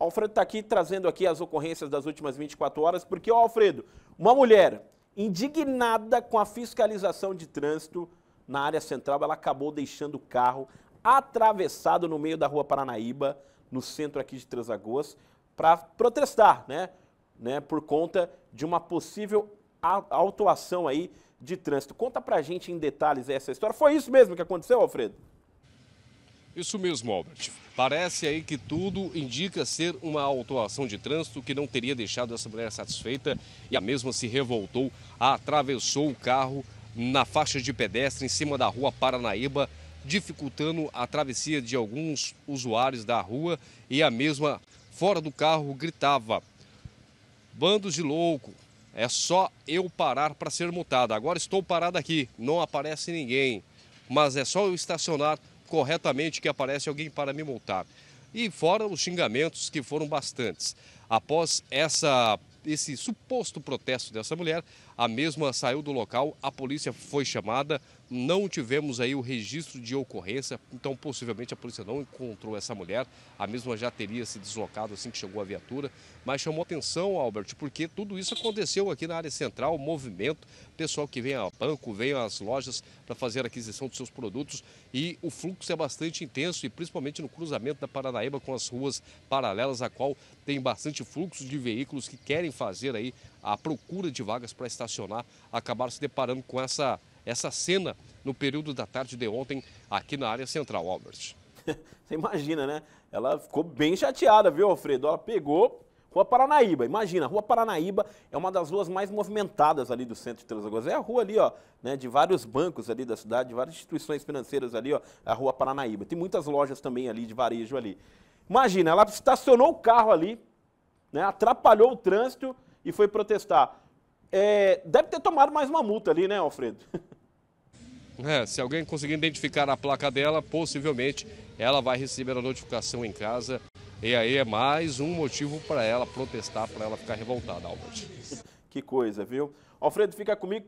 Alfredo está aqui trazendo aqui as ocorrências das últimas 24 horas, porque, ó, Alfredo, uma mulher indignada com a fiscalização de trânsito na área central, ela acabou deixando o carro atravessado no meio da rua Paranaíba, no centro aqui de Transagoas, para protestar, né, né, por conta de uma possível autuação aí de trânsito. Conta pra gente em detalhes essa história. Foi isso mesmo que aconteceu, Alfredo? Isso mesmo, Albert. Parece aí que tudo indica ser uma autuação de trânsito que não teria deixado essa mulher satisfeita e a mesma se revoltou, atravessou o carro na faixa de pedestre em cima da rua Paranaíba, dificultando a travessia de alguns usuários da rua e a mesma fora do carro gritava: "Bandos de louco, é só eu parar para ser multada. Agora estou parada aqui, não aparece ninguém, mas é só eu estacionar corretamente que aparece alguém para me multar. E fora os xingamentos que foram bastantes. Após essa, esse suposto protesto dessa mulher, a mesma saiu do local, a polícia foi chamada, não tivemos aí o registro de ocorrência, então possivelmente a polícia não encontrou essa mulher, a mesma já teria se deslocado assim que chegou a viatura, mas chamou atenção, Albert, porque tudo isso aconteceu aqui na área central, movimento, pessoal que vem ao banco, vem às lojas para fazer aquisição dos seus produtos e o fluxo é bastante intenso e principalmente no cruzamento da Paranaíba com as ruas paralelas, a qual tem bastante fluxo de veículos que querem fazer aí a procura de vagas para estacionamento estacionar, acabaram se deparando com essa, essa cena no período da tarde de ontem aqui na área central, Albert. Você imagina, né? Ela ficou bem chateada, viu, Alfredo? Ela pegou Rua Paranaíba, imagina, Rua Paranaíba é uma das ruas mais movimentadas ali do centro de Três Lagoas. É a rua ali, ó, né, de vários bancos ali da cidade, de várias instituições financeiras ali, ó, a Rua Paranaíba. Tem muitas lojas também ali de varejo ali. Imagina, ela estacionou o carro ali, né, atrapalhou o trânsito e foi protestar. É, deve ter tomado mais uma multa ali, né, Alfredo? É, se alguém conseguir identificar a placa dela, possivelmente ela vai receber a notificação em casa. E aí é mais um motivo para ela protestar, para ela ficar revoltada, Albert. Que coisa, viu? Alfredo, fica comigo.